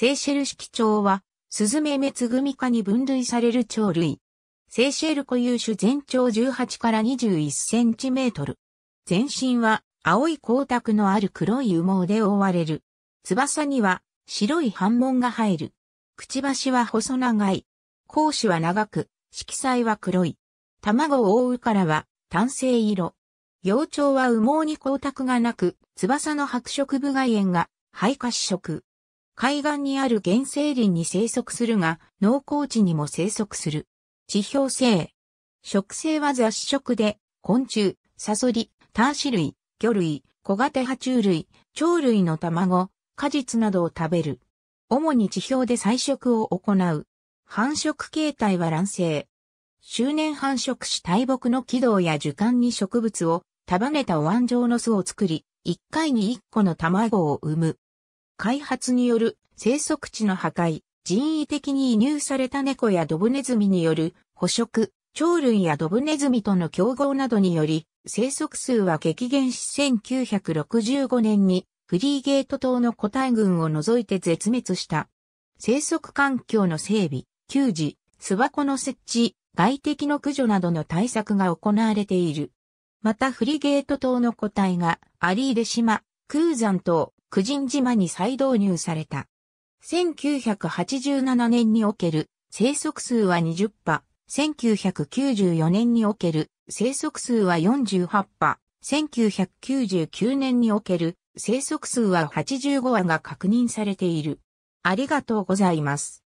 セーシェル式鳥は、スズメメツグミ科に分類される鳥類。セーシェル固有種全長18から21センチメートル。全身は青い光沢のある黒い羽毛で覆われる。翼には白い斑紋が入る。くちばしは細長い。甲子は長く、色彩は黒い。卵を覆うからは単性色。幼鳥は羽毛に光沢がなく、翼の白色部外縁が肺褐色。海岸にある原生林に生息するが、農耕地にも生息する。地表性。食性は雑食で、昆虫、サソリ、ターシ類、魚類、小型爬虫類、鳥類の卵、果実などを食べる。主に地表で採食を行う。繁殖形態は卵生。周年繁殖し大木の軌道や樹幹に植物を束ねたお椀状の巣を作り、一回に一個の卵を産む。開発による生息地の破壊、人為的に移入された猫やドブネズミによる捕食、鳥類やドブネズミとの競合などにより、生息数は激減し1965年にフリーゲート島の個体群を除いて絶滅した。生息環境の整備、給仕、巣箱の設置、外敵の駆除などの対策が行われている。またフリーゲート島の個体がアリーデ島、空山島、九人島に再導入された。1987年における生息数は20羽、1994年における生息数は48羽、1999年における生息数は85羽が確認されている。ありがとうございます。